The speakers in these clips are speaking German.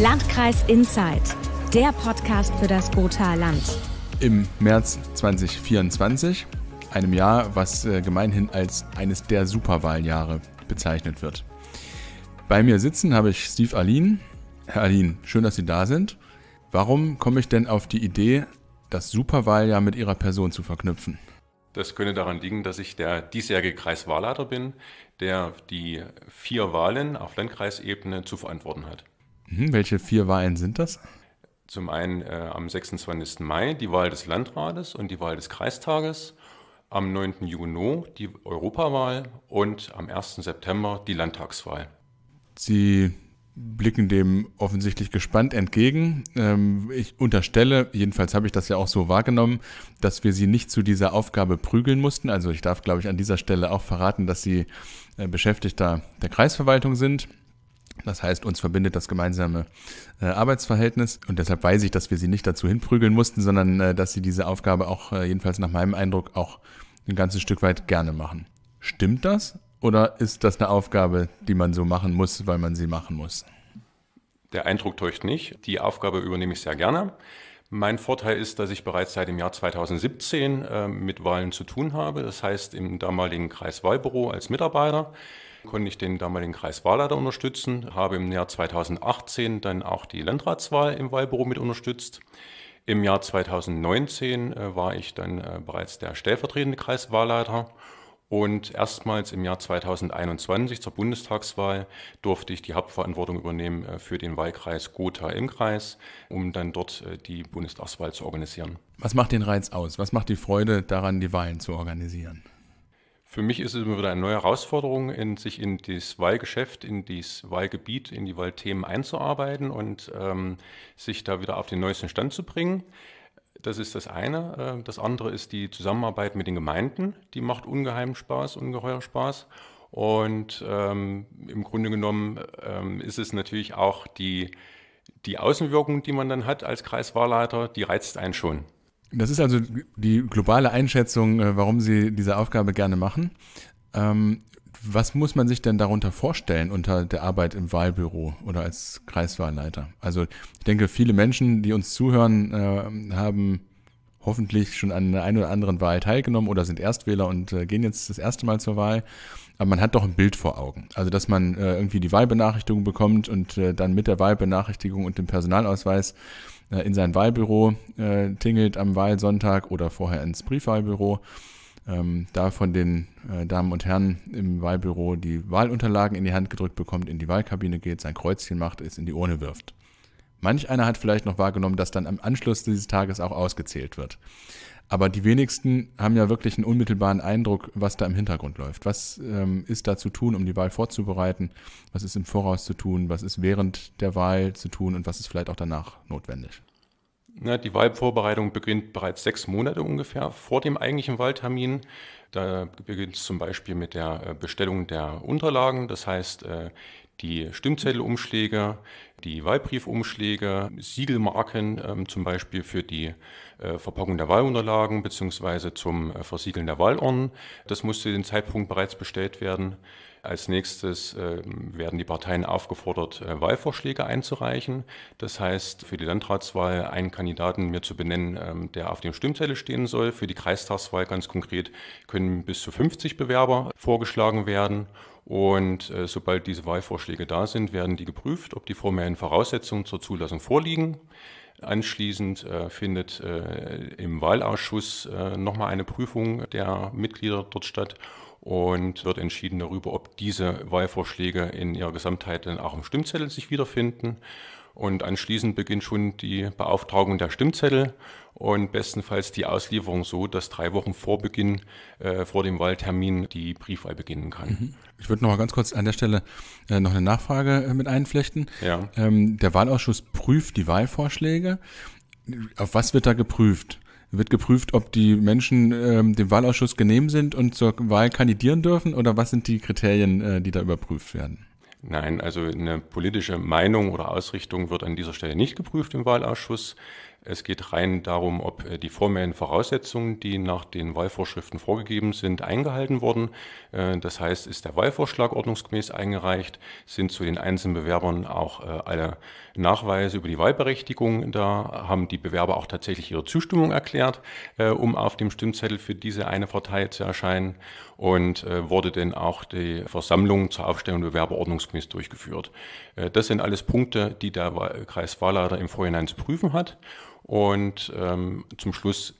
Landkreis Insight, der Podcast für das Gothaer Land. Im März 2024, einem Jahr, was äh, gemeinhin als eines der Superwahljahre bezeichnet wird. Bei mir sitzen habe ich Steve Alin. Herr Alin, schön, dass Sie da sind. Warum komme ich denn auf die Idee, das Superwahljahr mit Ihrer Person zu verknüpfen? Das könnte daran liegen, dass ich der diesjährige Kreiswahlleiter bin, der die vier Wahlen auf Landkreisebene zu verantworten hat. Hm, welche vier Wahlen sind das? Zum einen äh, am 26. Mai die Wahl des Landrates und die Wahl des Kreistages, am 9. Juni die Europawahl und am 1. September die Landtagswahl. Sie blicken dem offensichtlich gespannt entgegen. Ähm, ich unterstelle, jedenfalls habe ich das ja auch so wahrgenommen, dass wir sie nicht zu dieser Aufgabe prügeln mussten. Also ich darf, glaube ich, an dieser Stelle auch verraten, dass sie äh, Beschäftigter der Kreisverwaltung sind. Das heißt, uns verbindet das gemeinsame äh, Arbeitsverhältnis und deshalb weiß ich, dass wir sie nicht dazu hinprügeln mussten, sondern äh, dass sie diese Aufgabe auch, äh, jedenfalls nach meinem Eindruck, auch ein ganzes Stück weit gerne machen. Stimmt das oder ist das eine Aufgabe, die man so machen muss, weil man sie machen muss? Der Eindruck täuscht nicht. Die Aufgabe übernehme ich sehr gerne. Mein Vorteil ist, dass ich bereits seit dem Jahr 2017 äh, mit Wahlen zu tun habe, das heißt im damaligen Kreiswahlbüro als Mitarbeiter konnte ich den damaligen Kreiswahlleiter unterstützen, habe im Jahr 2018 dann auch die Landratswahl im Wahlbüro mit unterstützt. Im Jahr 2019 äh, war ich dann äh, bereits der stellvertretende Kreiswahlleiter und erstmals im Jahr 2021 zur Bundestagswahl durfte ich die Hauptverantwortung übernehmen äh, für den Wahlkreis Gotha im Kreis, um dann dort die Bundestagswahl zu organisieren. Was macht den Reiz aus? Was macht die Freude daran, die Wahlen zu organisieren? Für mich ist es immer wieder eine neue Herausforderung, in, sich in das Wahlgeschäft, in das Wahlgebiet, in die Wahlthemen einzuarbeiten und ähm, sich da wieder auf den neuesten Stand zu bringen. Das ist das eine. Ähm, das andere ist die Zusammenarbeit mit den Gemeinden. Die macht ungeheim Spaß, ungeheuer Spaß. Und ähm, im Grunde genommen ähm, ist es natürlich auch die, die Außenwirkung, die man dann hat als Kreiswahlleiter, die reizt einen schon. Das ist also die globale Einschätzung, äh, warum Sie diese Aufgabe gerne machen. Ähm, was muss man sich denn darunter vorstellen unter der Arbeit im Wahlbüro oder als Kreiswahlleiter? Also ich denke, viele Menschen, die uns zuhören, äh, haben hoffentlich schon an der einen oder anderen Wahl teilgenommen oder sind Erstwähler und äh, gehen jetzt das erste Mal zur Wahl. Aber man hat doch ein Bild vor Augen. Also dass man äh, irgendwie die Wahlbenachrichtigung bekommt und äh, dann mit der Wahlbenachrichtigung und dem Personalausweis äh, in sein Wahlbüro äh, tingelt am Wahlsonntag oder vorher ins Briefwahlbüro. Ähm, da von den äh, Damen und Herren im Wahlbüro die Wahlunterlagen in die Hand gedrückt bekommt, in die Wahlkabine geht, sein Kreuzchen macht, es in die Urne wirft. Manch einer hat vielleicht noch wahrgenommen, dass dann am Anschluss dieses Tages auch ausgezählt wird. Aber die wenigsten haben ja wirklich einen unmittelbaren Eindruck, was da im Hintergrund läuft. Was ähm, ist da zu tun, um die Wahl vorzubereiten? Was ist im Voraus zu tun? Was ist während der Wahl zu tun? Und was ist vielleicht auch danach notwendig? Na, die Wahlvorbereitung beginnt bereits sechs Monate ungefähr vor dem eigentlichen Wahltermin. Da beginnt es zum Beispiel mit der äh, Bestellung der Unterlagen, das heißt äh, die Stimmzettelumschläge, die Wahlbriefumschläge, Siegelmarken ähm, zum Beispiel für die äh, Verpackung der Wahlunterlagen bzw. zum äh, Versiegeln der Wahlurnen. Das muss zu dem Zeitpunkt bereits bestellt werden. Als nächstes ähm, werden die Parteien aufgefordert, äh, Wahlvorschläge einzureichen. Das heißt, für die Landratswahl einen Kandidaten mir zu benennen, ähm, der auf dem Stimmzettel stehen soll. Für die Kreistagswahl ganz konkret können bis zu 50 Bewerber vorgeschlagen werden. Und äh, sobald diese Wahlvorschläge da sind, werden die geprüft, ob die formellen Voraussetzungen zur Zulassung vorliegen. Anschließend äh, findet äh, im Wahlausschuss äh, nochmal eine Prüfung der Mitglieder dort statt und wird entschieden darüber, ob diese Wahlvorschläge in ihrer Gesamtheit dann auch im Stimmzettel sich wiederfinden. Und anschließend beginnt schon die Beauftragung der Stimmzettel und bestenfalls die Auslieferung so, dass drei Wochen vor Beginn, äh, vor dem Wahltermin, die Briefwahl beginnen kann. Mhm. Ich würde noch mal ganz kurz an der Stelle äh, noch eine Nachfrage äh, mit einflechten. Ja. Ähm, der Wahlausschuss prüft die Wahlvorschläge. Auf was wird da geprüft? Wird geprüft, ob die Menschen ähm, dem Wahlausschuss genehm sind und zur Wahl kandidieren dürfen oder was sind die Kriterien, äh, die da überprüft werden? Nein, also eine politische Meinung oder Ausrichtung wird an dieser Stelle nicht geprüft im Wahlausschuss. Es geht rein darum, ob äh, die formellen Voraussetzungen, die nach den Wahlvorschriften vorgegeben sind, eingehalten wurden. Äh, das heißt, ist der Wahlvorschlag ordnungsgemäß eingereicht? Sind zu den einzelnen Bewerbern auch äh, alle Nachweise über die Wahlberechtigung da? Haben die Bewerber auch tatsächlich ihre Zustimmung erklärt, um auf dem Stimmzettel für diese eine Partei zu erscheinen? und äh, wurde denn auch die Versammlung zur Aufstellung der Bewerber ordnungsgemäß durchgeführt. Äh, das sind alles Punkte, die der Kreiswahlleiter im Vorhinein zu prüfen hat. Und ähm, zum Schluss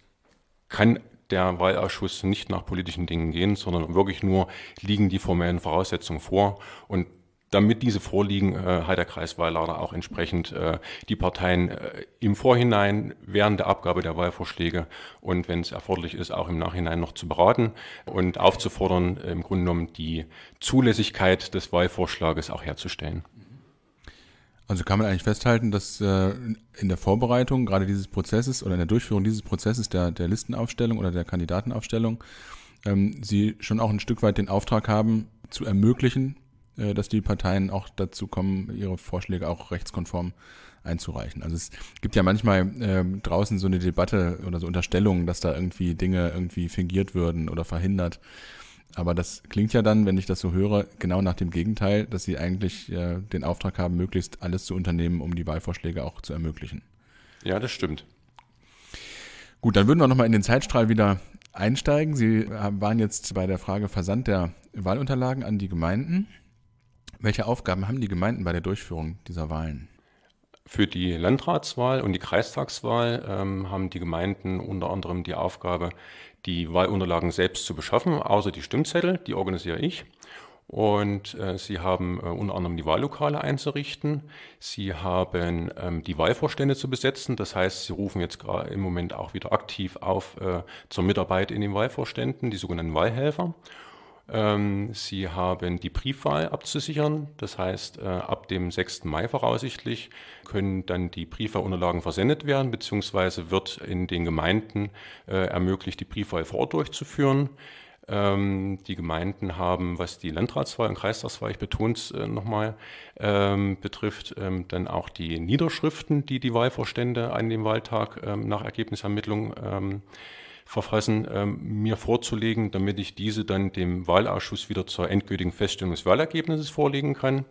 kann der Wahlausschuss nicht nach politischen Dingen gehen, sondern wirklich nur liegen die formellen Voraussetzungen vor. Und damit diese Vorliegen äh, hat der Kreisweihlader auch entsprechend äh, die Parteien äh, im Vorhinein während der Abgabe der Wahlvorschläge und wenn es erforderlich ist, auch im Nachhinein noch zu beraten und aufzufordern, äh, im Grunde genommen die Zulässigkeit des Wahlvorschlages auch herzustellen. Also kann man eigentlich festhalten, dass äh, in der Vorbereitung gerade dieses Prozesses oder in der Durchführung dieses Prozesses der, der Listenaufstellung oder der Kandidatenaufstellung ähm, Sie schon auch ein Stück weit den Auftrag haben, zu ermöglichen, äh, dass die Parteien auch dazu kommen, ihre Vorschläge auch rechtskonform einzureichen. Also es gibt ja manchmal ähm, draußen so eine Debatte oder so Unterstellungen, dass da irgendwie Dinge irgendwie fingiert würden oder verhindert. Aber das klingt ja dann, wenn ich das so höre, genau nach dem Gegenteil, dass sie eigentlich äh, den Auftrag haben, möglichst alles zu unternehmen, um die Wahlvorschläge auch zu ermöglichen. Ja, das stimmt. Gut, dann würden wir nochmal in den Zeitstrahl wieder einsteigen. Sie äh, waren jetzt bei der Frage Versand der Wahlunterlagen an die Gemeinden. Welche Aufgaben haben die Gemeinden bei der Durchführung dieser Wahlen? Für die Landratswahl und die Kreistagswahl ähm, haben die Gemeinden unter anderem die Aufgabe, die Wahlunterlagen selbst zu beschaffen, außer die Stimmzettel, die organisiere ich. Und äh, sie haben äh, unter anderem die Wahllokale einzurichten. Sie haben ähm, die Wahlvorstände zu besetzen. Das heißt, sie rufen jetzt im Moment auch wieder aktiv auf äh, zur Mitarbeit in den Wahlvorständen, die sogenannten Wahlhelfer. Ähm, Sie haben die Briefwahl abzusichern. Das heißt, äh, ab dem 6. Mai voraussichtlich können dann die Briefwahlunterlagen versendet werden, beziehungsweise wird in den Gemeinden äh, ermöglicht, die Briefwahl vor Ort durchzuführen. Ähm, die Gemeinden haben, was die Landratswahl und Kreistagswahl, ich betone es äh, nochmal, ähm, betrifft, dann auch die Niederschriften, die die Wahlvorstände an dem Wahltag nach Ergebnisermittlung verfassen, ähm, mir vorzulegen, damit ich diese dann dem Wahlausschuss wieder zur endgültigen Feststellung des Wahlergebnisses vorlegen kann.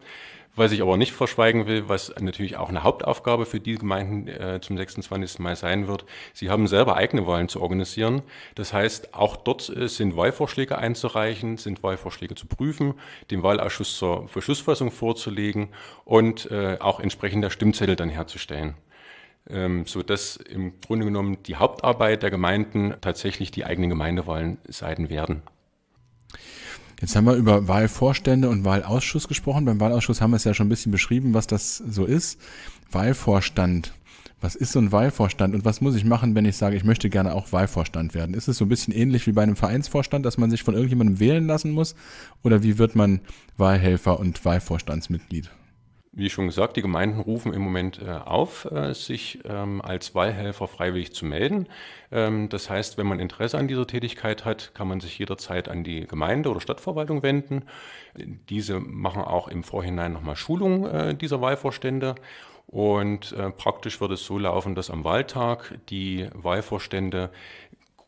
Was ich aber nicht verschweigen will, was natürlich auch eine Hauptaufgabe für die Gemeinden äh, zum 26. Mai sein wird, sie haben selber eigene Wahlen zu organisieren. Das heißt, auch dort äh, sind Wahlvorschläge einzureichen, sind Wahlvorschläge zu prüfen, dem Wahlausschuss zur Verschlussfassung vorzulegen und äh, auch entsprechender Stimmzettel dann herzustellen. Ähm, so dass im Grunde genommen die Hauptarbeit der Gemeinden tatsächlich die eigenen Gemeindewahlen sein werden. Jetzt haben wir über Wahlvorstände und Wahlausschuss gesprochen. Beim Wahlausschuss haben wir es ja schon ein bisschen beschrieben, was das so ist. Wahlvorstand. Was ist so ein Wahlvorstand und was muss ich machen, wenn ich sage, ich möchte gerne auch Wahlvorstand werden? Ist es so ein bisschen ähnlich wie bei einem Vereinsvorstand, dass man sich von irgendjemandem wählen lassen muss? Oder wie wird man Wahlhelfer und Wahlvorstandsmitglied? wie schon gesagt, die Gemeinden rufen im Moment äh, auf, äh, sich ähm, als Wahlhelfer freiwillig zu melden. Ähm, das heißt, wenn man Interesse an dieser Tätigkeit hat, kann man sich jederzeit an die Gemeinde oder Stadtverwaltung wenden. Diese machen auch im Vorhinein nochmal Schulungen äh, dieser Wahlvorstände. Und äh, praktisch wird es so laufen, dass am Wahltag die Wahlvorstände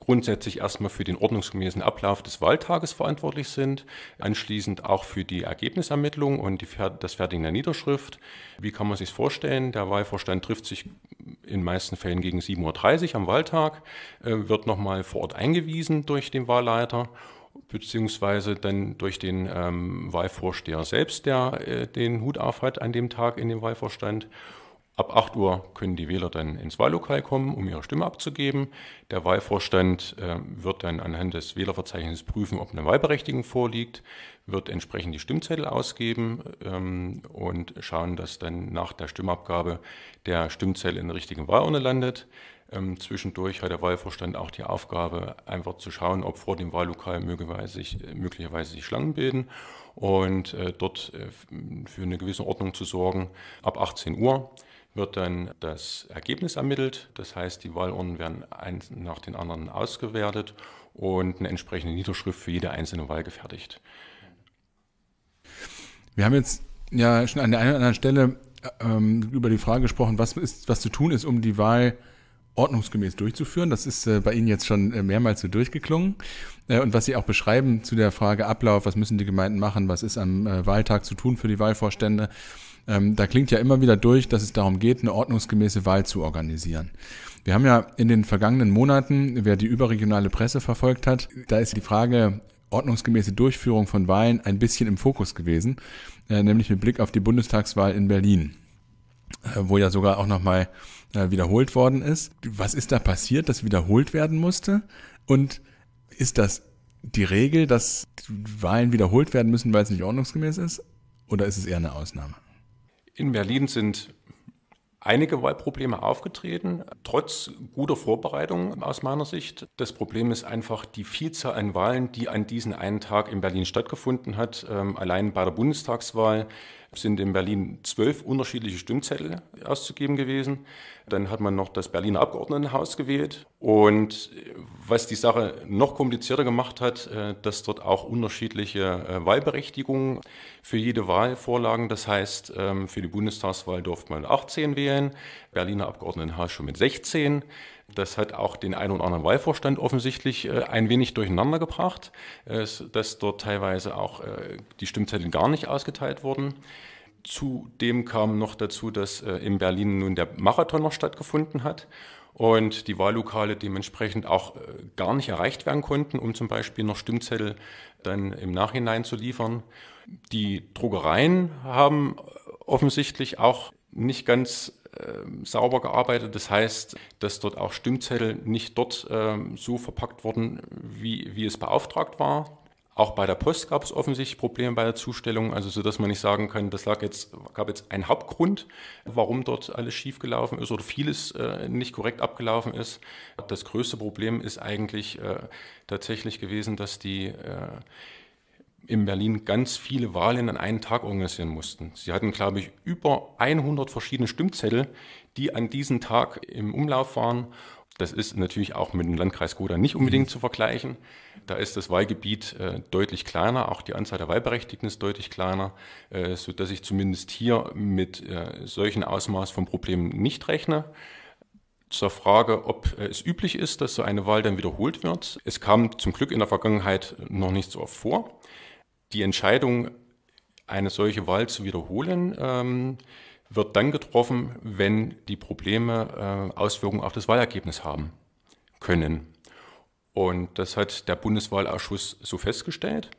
grundsätzlich erstmal für den ordnungsgemäßen Ablauf des Wahltages verantwortlich sind, anschließend auch für die Ergebnisermittlung und die, das Fertigen der Niederschrift. Wie kann man sich vorstellen? Der Wahlvorstand trifft sich in meisten Fällen gegen 7.30 Uhr am Wahltag, äh, wird nochmal vor Ort eingewiesen durch den Wahlleiter beziehungsweise dann durch den ähm, Wahlvorsteher selbst, der äh, den Hut auf hat an dem Tag in dem Wahlvorstand. Ab 8 Uhr können die Wähler dann ins Wahllokal kommen, um ihre Stimme abzugeben. Der Wahlvorstand äh, wird dann anhand des Wählerverzeichnisses prüfen, ob eine Wahlberechtigung vorliegt, wird entsprechend die Stimmzettel ausgeben ähm, und schauen, dass dann nach der Stimmabgabe der Stimmzettel in der richtigen Wahlurne landet. Ähm, zwischendurch hat der Wahlvorstand auch die Aufgabe, einfach zu schauen, ob vor dem Wahllokal möglicherweise sich, äh, möglicherweise sich Schlangen bilden und äh, dort äh, für eine gewisse Ordnung zu sorgen. Ab 18 Uhr wird dann das Ergebnis ermittelt. Das heißt, die Wahlurnen werden eins nach den anderen ausgewertet und eine entsprechende Niederschrift für jede einzelne Wahl gefertigt. Wir haben jetzt ja schon an der einen oder anderen Stelle ähm, über die Frage gesprochen, was, ist, was zu tun ist, um die Wahl ordnungsgemäß durchzuführen. Das ist äh, bei Ihnen jetzt schon äh, mehrmals so durchgeklungen. Äh, und was Sie auch beschreiben zu der Frage Ablauf, was müssen die Gemeinden machen, was ist am äh, Wahltag zu tun für die Wahlvorstände, ähm, da klingt ja immer wieder durch, dass es darum geht, eine ordnungsgemäße Wahl zu organisieren. Wir haben ja in den vergangenen Monaten, wer die überregionale Presse verfolgt hat, da ist die Frage ordnungsgemäße Durchführung von Wahlen ein bisschen im Fokus gewesen, äh, nämlich mit Blick auf die Bundestagswahl in Berlin, äh, wo ja sogar auch nochmal äh, wiederholt worden ist. Was ist da passiert, das wiederholt werden musste? Und ist das die Regel, dass Wahlen wiederholt werden müssen, weil es nicht ordnungsgemäß ist? Oder ist es eher eine Ausnahme? In Berlin sind einige Wahlprobleme aufgetreten, trotz guter Vorbereitung aus meiner Sicht. Das Problem ist einfach die Vielzahl an Wahlen, die an diesem einen Tag in Berlin stattgefunden hat. Ähm, allein bei der Bundestagswahl sind in Berlin zwölf unterschiedliche Stimmzettel auszugeben gewesen. Dann hat man noch das Berliner Abgeordnetenhaus gewählt. Und was die Sache noch komplizierter gemacht hat, äh, dass dort auch unterschiedliche äh, Wahlberechtigungen für jede Wahl vorlagen. Das heißt, ähm, für die Bundestagswahl durfte man 18 wählen, Berliner Abgeordnetenhaus schon mit 16. Das hat auch den einen oder anderen Wahlvorstand offensichtlich äh, ein wenig durcheinander gebracht, äh, dass dort teilweise auch äh, die Stimmzettel gar nicht ausgeteilt wurden. Zudem kam noch dazu, dass in Berlin nun der Marathon noch stattgefunden hat und die Wahllokale dementsprechend auch gar nicht erreicht werden konnten, um zum Beispiel noch Stimmzettel dann im Nachhinein zu liefern. Die Druckereien haben offensichtlich auch nicht ganz ähm, sauber gearbeitet. Das heißt, dass dort auch Stimmzettel nicht dort ähm, so verpackt wurden, wie, wie es beauftragt war. Auch bei der Post gab es offensichtlich Probleme bei der Zustellung, also so dass man nicht sagen kann, das lag jetzt, gab jetzt einen Hauptgrund, warum dort alles schiefgelaufen ist oder vieles äh, nicht korrekt abgelaufen ist. Das größte Problem ist eigentlich äh, tatsächlich gewesen, dass die äh, in Berlin ganz viele Wahlen an einem Tag organisieren mussten. Sie hatten, glaube ich, über 100 verschiedene Stimmzettel, die an diesem Tag im Umlauf waren. Das ist natürlich auch mit dem Landkreis Goda nicht unbedingt mhm. zu vergleichen. Da ist das Wahlgebiet äh, deutlich kleiner, auch die Anzahl der Wahlberechtigten ist deutlich kleiner, äh, sodass ich zumindest hier mit äh, solchen Ausmaß von Problemen nicht rechne zur Frage, ob es üblich ist, dass so eine Wahl dann wiederholt wird. Es kam zum Glück in der Vergangenheit noch nicht so oft vor. Die Entscheidung, eine solche Wahl zu wiederholen, ähm, wird dann getroffen, wenn die Probleme äh, Auswirkungen auf das Wahlergebnis haben können. Und das hat der Bundeswahlausschuss so festgestellt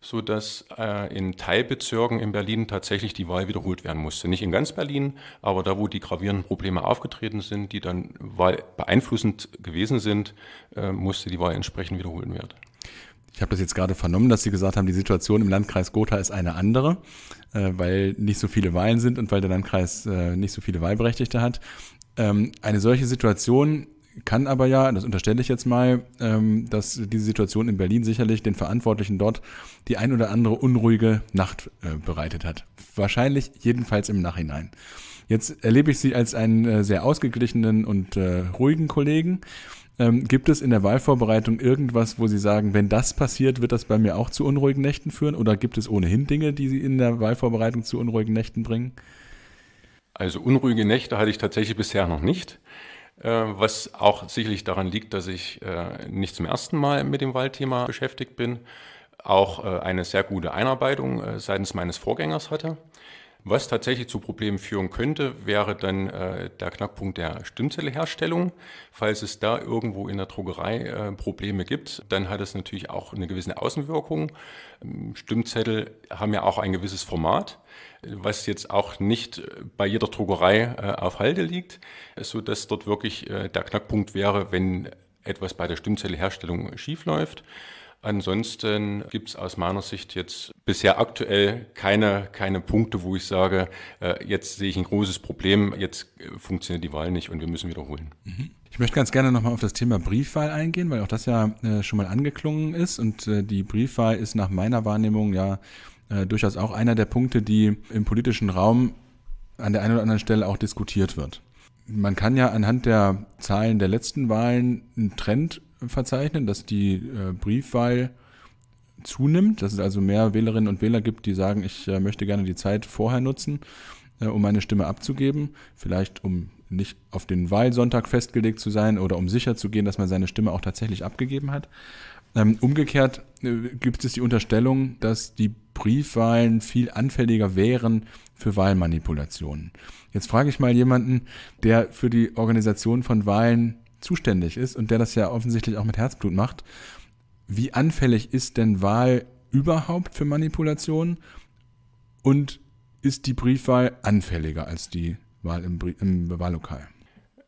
sodass äh, in Teilbezirken in Berlin tatsächlich die Wahl wiederholt werden musste. Nicht in ganz Berlin, aber da, wo die gravierenden Probleme aufgetreten sind, die dann Wahl beeinflussend gewesen sind, äh, musste die Wahl entsprechend wiederholt werden. Ich habe das jetzt gerade vernommen, dass Sie gesagt haben, die Situation im Landkreis Gotha ist eine andere, äh, weil nicht so viele Wahlen sind und weil der Landkreis äh, nicht so viele Wahlberechtigte hat. Ähm, eine solche Situation kann aber ja, das unterstelle ich jetzt mal, ähm, dass diese Situation in Berlin sicherlich den Verantwortlichen dort die ein oder andere unruhige Nacht äh, bereitet hat. Wahrscheinlich jedenfalls im Nachhinein. Jetzt erlebe ich sie als einen äh, sehr ausgeglichenen und äh, ruhigen Kollegen. Ähm, gibt es in der Wahlvorbereitung irgendwas, wo Sie sagen, wenn das passiert, wird das bei mir auch zu unruhigen Nächten führen? Oder gibt es ohnehin Dinge, die Sie in der Wahlvorbereitung zu unruhigen Nächten bringen? Also unruhige Nächte hatte ich tatsächlich bisher noch nicht. Äh, was auch sicherlich daran liegt, dass ich äh, nicht zum ersten Mal mit dem Waldthema beschäftigt bin, auch äh, eine sehr gute Einarbeitung seitens meines Vorgängers hatte was tatsächlich zu Problemen führen könnte, wäre dann äh, der Knackpunkt der Stimmzelleherstellung. Falls es da irgendwo in der Druckerei äh, Probleme gibt, dann hat es natürlich auch eine gewisse Außenwirkung. Ähm, Stimmzettel haben ja auch ein gewisses Format, was jetzt auch nicht äh, bei jeder Druckerei äh, auf Halde liegt, sodass dort wirklich äh, der Knackpunkt wäre, wenn etwas bei der Stimmzelleherstellung schiefläuft. läuft. Ansonsten gibt es aus meiner Sicht jetzt bisher aktuell keine, keine Punkte, wo ich sage, äh, jetzt sehe ich ein großes Problem, jetzt äh, funktioniert die Wahl nicht und wir müssen wiederholen. Mhm. Ich möchte ganz gerne nochmal auf das Thema Briefwahl eingehen, weil auch das ja äh, schon mal angeklungen ist. Und die Briefwahl ist nach meiner Wahrnehmung ja durchaus auch einer der Punkte, die im politischen Raum an der einen oder anderen Stelle auch diskutiert wird. Man kann ja anhand der Zahlen der letzten Wahlen einen Trend verzeichnen, dass die äh, Briefwahl zunimmt, dass es also mehr Wählerinnen und Wähler gibt, die sagen, ich äh, möchte gerne die Zeit vorher nutzen, äh, um meine Stimme abzugeben, vielleicht um nicht auf den Wahlsonntag festgelegt zu sein oder um sicher zu gehen, dass man seine Stimme auch tatsächlich abgegeben hat. Ähm, umgekehrt äh, gibt es die Unterstellung, dass die Briefwahlen viel anfälliger wären für Wahlmanipulationen. Jetzt frage ich mal jemanden, der für die Organisation von Wahlen zuständig ist und der das ja offensichtlich auch mit Herzblut macht, wie anfällig ist denn Wahl überhaupt für Manipulationen und ist die Briefwahl anfälliger als die Wahl im, Brie im Wahllokal?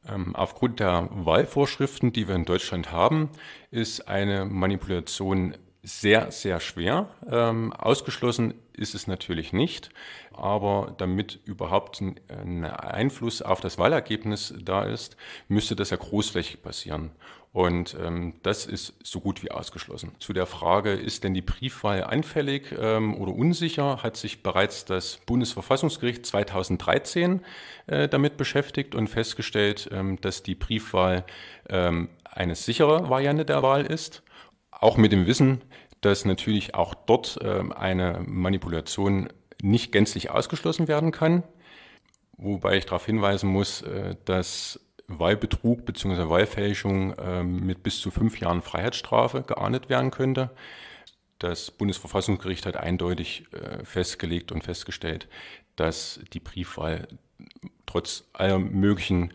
Ähm, aufgrund der Wahlvorschriften, die wir in Deutschland haben, ist eine Manipulation sehr, sehr schwer. Ähm, ausgeschlossen ist es natürlich nicht, aber damit überhaupt ein, ein Einfluss auf das Wahlergebnis da ist, müsste das ja großflächig passieren. Und ähm, das ist so gut wie ausgeschlossen. Zu der Frage, ist denn die Briefwahl anfällig ähm, oder unsicher, hat sich bereits das Bundesverfassungsgericht 2013 äh, damit beschäftigt und festgestellt, ähm, dass die Briefwahl ähm, eine sichere Variante der Wahl ist. Auch mit dem Wissen, dass natürlich auch dort ähm, eine Manipulation nicht gänzlich ausgeschlossen werden kann. Wobei ich darauf hinweisen muss, äh, dass Wahlbetrug bzw. Wahlfälschung ähm, mit bis zu fünf Jahren Freiheitsstrafe geahndet werden könnte. Das Bundesverfassungsgericht hat eindeutig äh, festgelegt und festgestellt, dass die Briefwahl trotz aller möglichen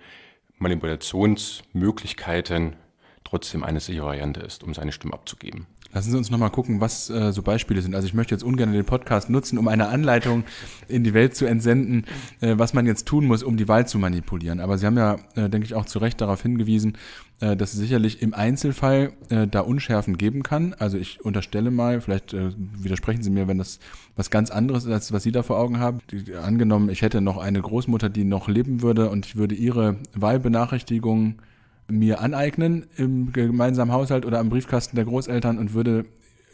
Manipulationsmöglichkeiten trotzdem eine sichere Variante ist, um seine Stimme abzugeben. Lassen Sie uns nochmal gucken, was äh, so Beispiele sind. Also ich möchte jetzt ungern den Podcast nutzen, um eine Anleitung in die Welt zu entsenden, äh, was man jetzt tun muss, um die Wahl zu manipulieren. Aber Sie haben ja, äh, denke ich, auch zu Recht darauf hingewiesen, äh, dass es sicherlich im Einzelfall äh, da Unschärfen geben kann. Also ich unterstelle mal, vielleicht äh, widersprechen Sie mir, wenn das was ganz anderes ist, als was Sie da vor Augen haben. Angenommen, ich hätte noch eine Großmutter, die noch leben würde und ich würde ihre Wahlbenachrichtigung mir aneignen im gemeinsamen Haushalt oder am Briefkasten der Großeltern und würde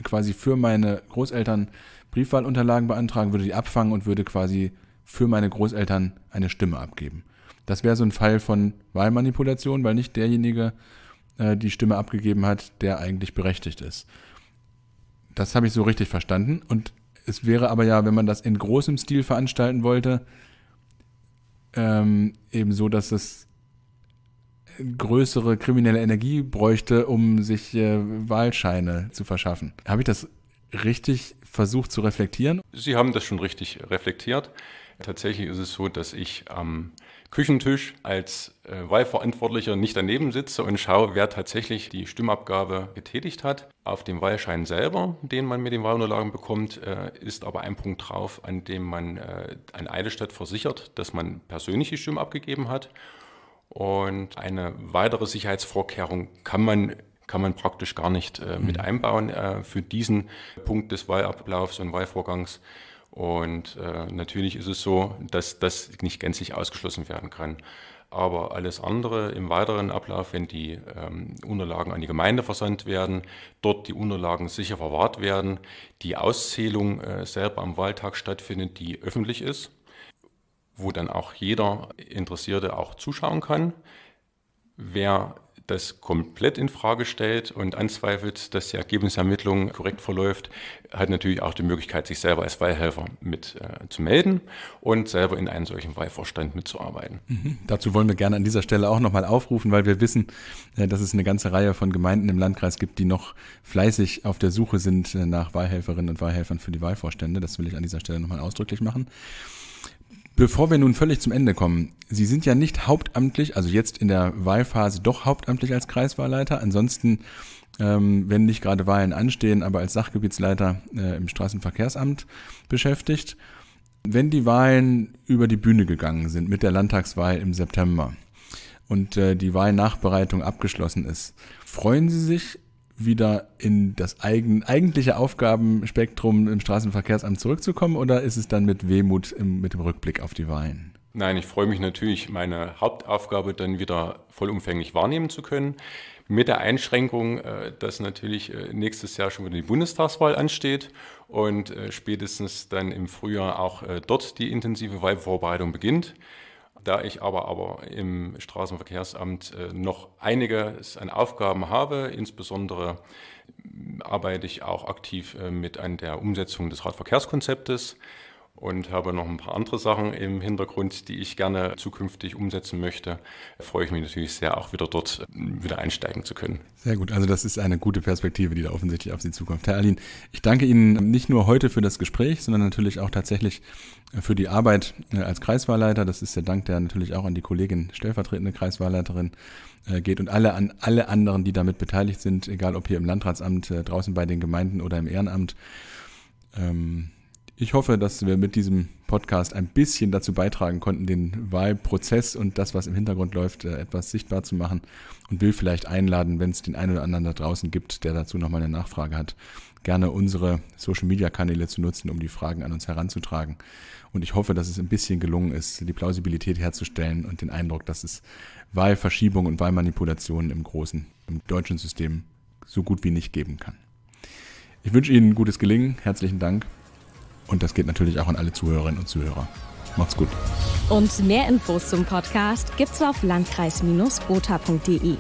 quasi für meine Großeltern Briefwahlunterlagen beantragen, würde die abfangen und würde quasi für meine Großeltern eine Stimme abgeben. Das wäre so ein Fall von Wahlmanipulation, weil nicht derjenige äh, die Stimme abgegeben hat, der eigentlich berechtigt ist. Das habe ich so richtig verstanden. Und es wäre aber ja, wenn man das in großem Stil veranstalten wollte, ähm, eben so, dass es größere kriminelle Energie bräuchte, um sich äh, Wahlscheine zu verschaffen. Habe ich das richtig versucht zu reflektieren? Sie haben das schon richtig reflektiert. Tatsächlich ist es so, dass ich am Küchentisch als äh, Wahlverantwortlicher nicht daneben sitze und schaue, wer tatsächlich die Stimmabgabe getätigt hat. Auf dem Wahlschein selber, den man mit den Wahlunterlagen bekommt, äh, ist aber ein Punkt drauf, an dem man äh, an Eidestadt versichert, dass man persönlich die Stimme abgegeben hat. Und eine weitere Sicherheitsvorkehrung kann man kann man praktisch gar nicht äh, mit mhm. einbauen äh, für diesen Punkt des Wahlablaufs und Wahlvorgangs. Und äh, natürlich ist es so, dass das nicht gänzlich ausgeschlossen werden kann. Aber alles andere im weiteren Ablauf, wenn die ähm, Unterlagen an die Gemeinde versandt werden, dort die Unterlagen sicher verwahrt werden, die Auszählung äh, selber am Wahltag stattfindet, die öffentlich ist wo dann auch jeder Interessierte auch zuschauen kann. Wer das komplett in Frage stellt und anzweifelt, dass die Ergebnisermittlung korrekt verläuft, hat natürlich auch die Möglichkeit, sich selber als Wahlhelfer mit äh, zu melden und selber in einem solchen Wahlvorstand mitzuarbeiten. Mhm. Dazu wollen wir gerne an dieser Stelle auch nochmal aufrufen, weil wir wissen, äh, dass es eine ganze Reihe von Gemeinden im Landkreis gibt, die noch fleißig auf der Suche sind äh, nach Wahlhelferinnen und Wahlhelfern für die Wahlvorstände. Das will ich an dieser Stelle nochmal ausdrücklich machen. Bevor wir nun völlig zum Ende kommen, Sie sind ja nicht hauptamtlich, also jetzt in der Wahlphase doch hauptamtlich als Kreiswahlleiter, ansonsten, ähm, wenn nicht gerade Wahlen anstehen, aber als Sachgebietsleiter äh, im Straßenverkehrsamt beschäftigt. Wenn die Wahlen über die Bühne gegangen sind mit der Landtagswahl im September und äh, die Wahlnachbereitung abgeschlossen ist, freuen Sie sich wieder in das eigen, eigentliche Aufgabenspektrum im Straßenverkehrsamt zurückzukommen oder ist es dann mit Wehmut im, mit dem Rückblick auf die Wahlen? Nein, ich freue mich natürlich, meine Hauptaufgabe dann wieder vollumfänglich wahrnehmen zu können. Mit der Einschränkung, äh, dass natürlich äh, nächstes Jahr schon wieder die Bundestagswahl ansteht und äh, spätestens dann im Frühjahr auch dort die intensive Wahlvorbereitung beginnt. Da ich aber, aber im Straßenverkehrsamt äh, noch einiges an Aufgaben habe, insbesondere ähm, arbeite ich auch aktiv äh, mit an der Umsetzung des Radverkehrskonzeptes und habe noch ein paar andere Sachen im Hintergrund, die ich gerne zukünftig umsetzen möchte. Freue ich mich natürlich sehr, auch wieder dort äh, wieder einsteigen zu können. Sehr gut, also das ist eine gute Perspektive, die da offensichtlich auf Sie zukommt. Herr Alin, ich danke Ihnen nicht nur heute für das Gespräch, sondern natürlich auch tatsächlich äh, für die Arbeit äh, als Kreiswahlleiter. Das ist der Dank, der natürlich auch an die Kollegin stellvertretende Kreiswahlleiterin geht und alle an alle anderen, die damit beteiligt sind, egal ob hier im Landratsamt, draußen bei den Gemeinden oder im Ehrenamt. Ähm, ich hoffe, dass wir mit diesem Podcast ein bisschen dazu beitragen konnten, den Wahlprozess und das, was im Hintergrund läuft, äh, etwas sichtbar zu machen und will vielleicht einladen, wenn es den einen oder anderen da draußen gibt, der dazu nochmal eine Nachfrage hat, gerne unsere Social-Media-Kanäle zu nutzen, um die Fragen an uns heranzutragen. Und ich hoffe, dass es ein bisschen gelungen ist, die Plausibilität herzustellen und den Eindruck, dass es Wahlverschiebung und Wahlmanipulationen im großen, im deutschen System so gut wie nicht geben kann. Ich wünsche Ihnen gutes Gelingen, herzlichen Dank und das geht natürlich auch an alle Zuhörerinnen und Zuhörer. Macht's gut. Und mehr Infos zum Podcast gibt's auf landkreis-gotha.de.